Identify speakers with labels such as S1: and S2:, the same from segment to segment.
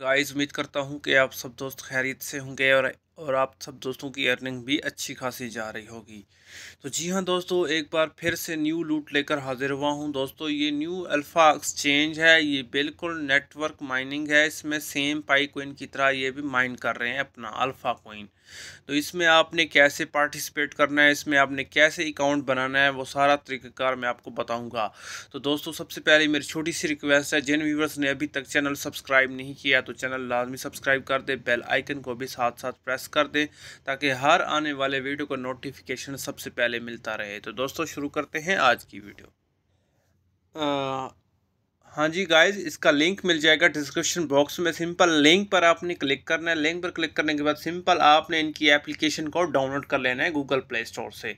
S1: guys उम्मीद करता हूँ कि आप सब दोस्त खैरियत से होंगे और और आप सब दोस्तों की अर्निंग भी अच्छी खासी जा रही होगी तो जी हाँ दोस्तों एक बार फिर से न्यू लूट लेकर हाजिर हुआ हूँ दोस्तों ये न्यू अल्फ़ा एक्सचेंज है ये बिल्कुल नेटवर्क माइनिंग है इसमें सेम पाई कोइन की तरह ये भी माइन कर रहे हैं अपना अल्फ़ा कोइन तो इसमें आपने कैसे पार्टिसिपेट करना है इसमें आपने कैसे अकाउंट बनाना है वो सारा तरीक़ाकार मैं आपको बताऊँगा तो दोस्तों सबसे पहले मेरी छोटी सी रिक्वेस्ट है जिन व्यूवर्स ने अभी तक चैनल सब्सक्राइब नहीं किया तो चैनल लाजमी सब्सक्राइब कर दे बेल आइकन को भी साथ साथ प्रेस कर दें ताकि हर आने वाले वीडियो का नोटिफिकेशन सबसे पहले मिलता रहे तो दोस्तों शुरू करते हैं आज की वीडियो आ, हाँ जी गाइज इसका लिंक मिल जाएगा डिस्क्रिप्शन बॉक्स में सिंपल लिंक पर आपने क्लिक करना है लिंक पर क्लिक करने के बाद सिंपल आपने इनकी एप्लीकेशन को डाउनलोड कर लेना है गूगल प्ले स्टोर से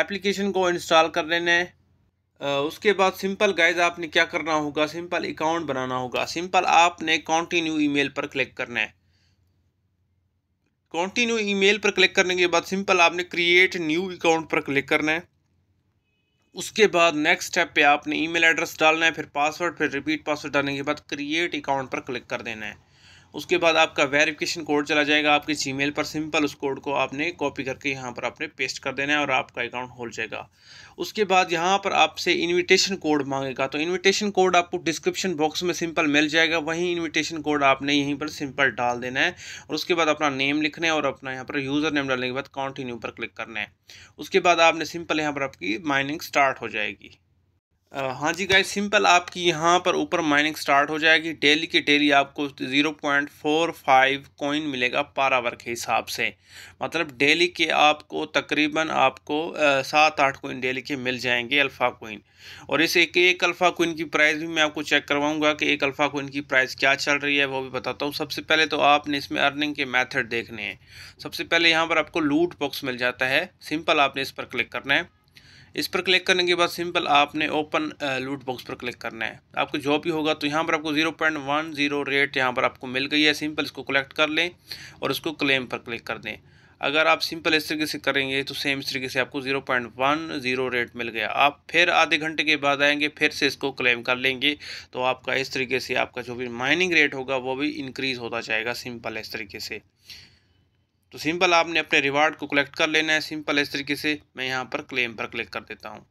S1: एप्लीकेशन को इंस्टॉल कर लेना है उसके बाद सिंपल गाइज आपने क्या करना होगा सिंपल अकाउंट बनाना होगा सिंपल आपने कॉन्टीन्यू ईमेल पर क्लिक करना है कॉन्टिन्यू ईमेल पर क्लिक करने के बाद सिंपल आपने क्रिएट न्यू अकाउंट पर क्लिक करना है उसके बाद नेक्स्ट स्टेप पे आपने ईमेल एड्रेस डालना है फिर पासवर्ड फिर रिपीट पासवर्ड डालने के बाद क्रिएट अकाउंट पर क्लिक कर देना है उसके बाद आपका वेरिफिकेशन कोड चला जाएगा आपके जीमेल पर सिंपल उस कोड को आपने कॉपी करके यहाँ पर आपने पेस्ट कर देना है और आपका अकाउंट खोल जाएगा उसके बाद यहाँ पर आपसे इनविटेशन कोड मांगेगा तो इनविटेशन कोड आपको डिस्क्रिप्शन बॉक्स में सिंपल मिल जाएगा वहीं इन्विटेशन कोड आपने यहीं पर सिंपल डाल देना है और उसके बाद अपना नेम लिखना है और अपना यहाँ पर यूज़र नेम डालने के बाद कॉन्टिन्यू पर क्लिक करना है उसके बाद आपने सिंपल यहाँ पर आपकी माइनिंग स्टार्ट हो जाएगी हाँ जी गाइस सिंपल आपकी यहाँ पर ऊपर माइनिंग स्टार्ट हो जाएगी डेली की डेली आपको zero point four five coin मिलेगा पर आवर के हिसाब से मतलब डेली के आपको तकरीबन आपको सात आठ कोइन डेली के मिल जाएंगे अल्फ़ा कोइन और इस एक एक अल्फ़ा कोइन की प्राइस भी मैं आपको चेक करवाऊंगा कि एक अल्फ़ा कोइन की प्राइस क्या चल रही है वो भी बताता हूँ सबसे पहले तो आपने इसमें अर्निंग के मैथड देखने हैं सबसे पहले यहाँ पर आपको लूट बॉक्स मिल जाता है सिंपल आपने इस पर क्लिक करना है इस पर क्लिक करने के बाद सिंपल आपने ओपन लूट बॉक्स पर क्लिक करना है आपको जो भी होगा तो यहाँ पर आपको zero point one zero rate यहाँ पर आपको मिल गई है सिंपल इसको कलेक्ट कर लें और उसको क्लेम पर क्लिक कर दें अगर आप सिंपल इस तरीके से करेंगे तो सेम इस तरीके से आपको zero point one zero rate मिल गया आप फिर आधे घंटे के बाद आएंगे फिर से इसको क्लेम कर लेंगे तो आपका इस तरीके से आपका जो भी माइनिंग रेट होगा वो भी इंक्रीज़ होता जाएगा सिंपल इस तरीके से तो सिंपल आपने अपने रिवार्ड को कलेक्ट कर लेना है सिंपल इस तरीके से मैं यहाँ पर क्लेम पर क्लिक कर देता हूँ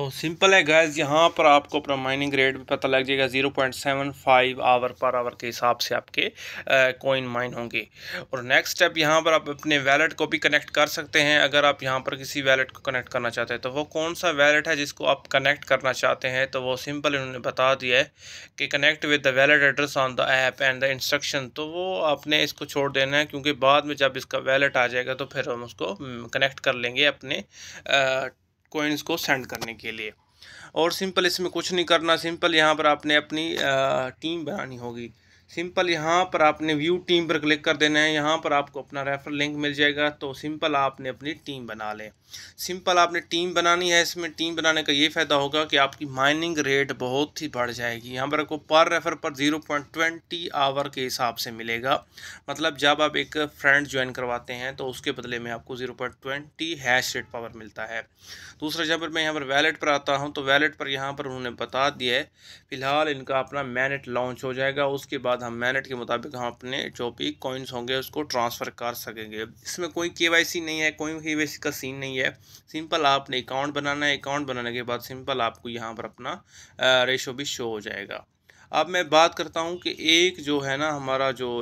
S1: तो सिंपल है गैस यहाँ पर आपको अपना माइनिंग रेट भी पता लग जाएगा zero point seven five hour per hour के हिसाब से आपके कोइन माइन होंगे और नेक्स्ट स्टेप यहाँ पर आप अपने वैलेट को भी कनेक्ट कर सकते हैं अगर आप यहाँ पर किसी वैलेट को कनेक्ट करना चाहते हैं तो वो कौन सा वैलेट है जिसको आप कनेक्ट करना चाहते हैं तो वो सिंपल इन्होंने बता दिया है कि connect with the wallet address on the app and the instruction तो वो आपने इसको छोड़ देना है क्योंकि बाद में जब इसका वैलेट आ जाएगा तो फिर हम उसको कनेक्ट हम्म, कर लेंगे अपने कोइंस को सेंड करने के लिए और सिंपल इसमें कुछ नहीं करना सिंपल यहाँ पर आपने अपनी टीम बनानी होगी सिंपल यहाँ पर आपने व्यू टीम पर क्लिक कर देना है यहाँ पर आपको अपना रेफर लिंक मिल जाएगा तो सिंपल आपने अपनी टीम बना लें सिंपल आपने टीम बनानी है इसमें टीम बनाने का ये फ़ायदा होगा कि आपकी माइनिंग रेट बहुत ही बढ़ जाएगी यहाँ पर आपको पर रेफर पर ज़ीरो पॉइंट ट्वेंटी आवर के हिसाब से मिलेगा मतलब जब आप एक फ्रेंड ज्वाइन करवाते हैं तो उसके बदले में आपको zero point twenty hash rate power मिलता है दूसरा जब मैं यहाँ पर वैलेट पर आता हूँ तो वैलेट पर यहाँ पर उन्होंने बता दिया है फिलहाल इनका अपना मैनेट लॉन्च हो जाएगा उसके बाद बाद हम मैनेट के मुताबिक हम अपने जो भी कॉइन्स होंगे उसको ट्रांसफ़र कर सकेंगे इसमें कोई के नहीं है कोई के का सीन नहीं है सिंपल आपने अकाउंट बनाना है अकाउंट बनाने के बाद सिंपल आपको यहाँ पर अपना रेशो भी शो हो जाएगा अब मैं बात करता हूँ कि एक जो है ना हमारा जो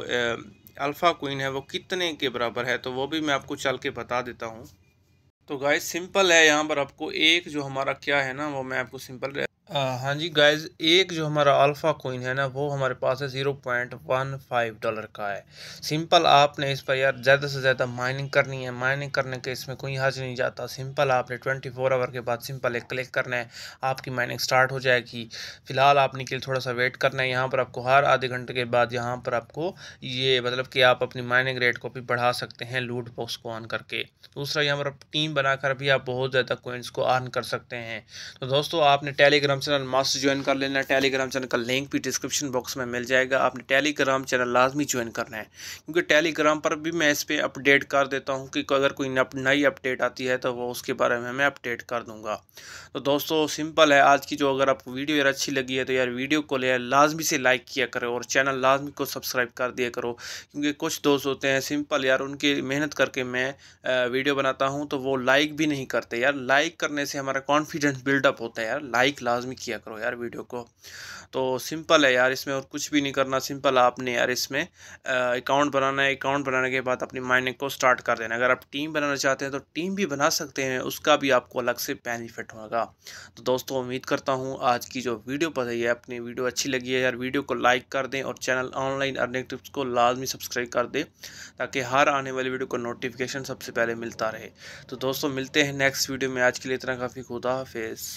S1: अल्फ़ा कोइन है वो कितने के बराबर है तो वो भी मैं आपको चल के बता देता हूँ तो गाइस सिंपल है यहाँ पर आपको एक जो हमारा क्या है ना वो मैं आपको सिंपल आ, हाँ जी गाइज एक जो हमारा अल्फ़ा कोइन है ना वो हमारे पास है zero point one five dollar का है सिंपल आपने इस पर यार ज़्यादा से ज़्यादा माइनिंग करनी है माइनिंग करने के इसमें कोई हर्ज नहीं जाता सिंपल आपने ट्वेंटी फोर आवर के बाद सिंपल एक क्लिक करना है आपकी माइनिंग स्टार्ट हो जाएगी फ़िलहाल आपने के लिए थोड़ा सा वेट करना है यहाँ पर आपको हर आधे घंटे के बाद यहाँ पर आपको ये मतलब कि आप अपनी माइनिंग रेट को भी बढ़ा सकते हैं लूट बॉक्स को ऑन करके दूसरा यहाँ पर टीम बनाकर भी आप बहुत ज़्यादा कोइंस को अर्न कर सकते हैं तो दोस्तों आपने Telegram Telegram channel must join कर लेना टेलीग्राम चैनल का लिंक भी डिस्क्रिप्शन बॉक्स में मिल जाएगा आपने टेलीग्राम चैनल लाजमी ज्वाइन करना है क्योंकि टेलीग्राम पर भी मैं इस पर अपडेट कर देता हूँ कि अगर कोई नई अपडेट आती है तो वो उसके बारे में मैं अपडेट कर दूँगा तो दोस्तों सिंपल है आज की जो अगर आपको वीडियो यार अच्छी लगी है तो यार वीडियो को ले लाजमी से लाइक किया करो और चैनल लाजमी को सब्सक्राइब कर दिया करो क्योंकि कुछ दोस्त होते हैं सिंपल यार उनकी मेहनत करके मैं वीडियो बनाता हूँ तो वो लाइक भी नहीं करते यार लाइक करने से हमारा कॉन्फिडेंस बिल्डअप होता है यार लाइक लाजमी में किया करो यार वीडियो को तो सिंपल है यार इसमें और कुछ भी नहीं करना सिंपल आपने यार इसमें अकाउंट बनाना है अकाउंट बनाने के बाद अपनी माइनिंग को स्टार्ट कर देना अगर आप टीम बनाना चाहते हैं तो टीम भी बना सकते हैं उसका भी आपको अलग से बेनिफिट होगा तो दोस्तों उम्मीद करता हूँ आज की जो वीडियो पता है अपनी वीडियो अच्छी लगी है यार वीडियो को लाइक कर दें और चैनल ऑनलाइन अर्निंग टिप्स को लाजमी सब्सक्राइब कर दें ताकि हर आने वाली वीडियो को नोटिफिकेशन सबसे पहले मिलता रहे तो दोस्तों मिलते हैं नेक्स्ट वीडियो में आज के लिए इतना काफ़ी खुदा हाफिज़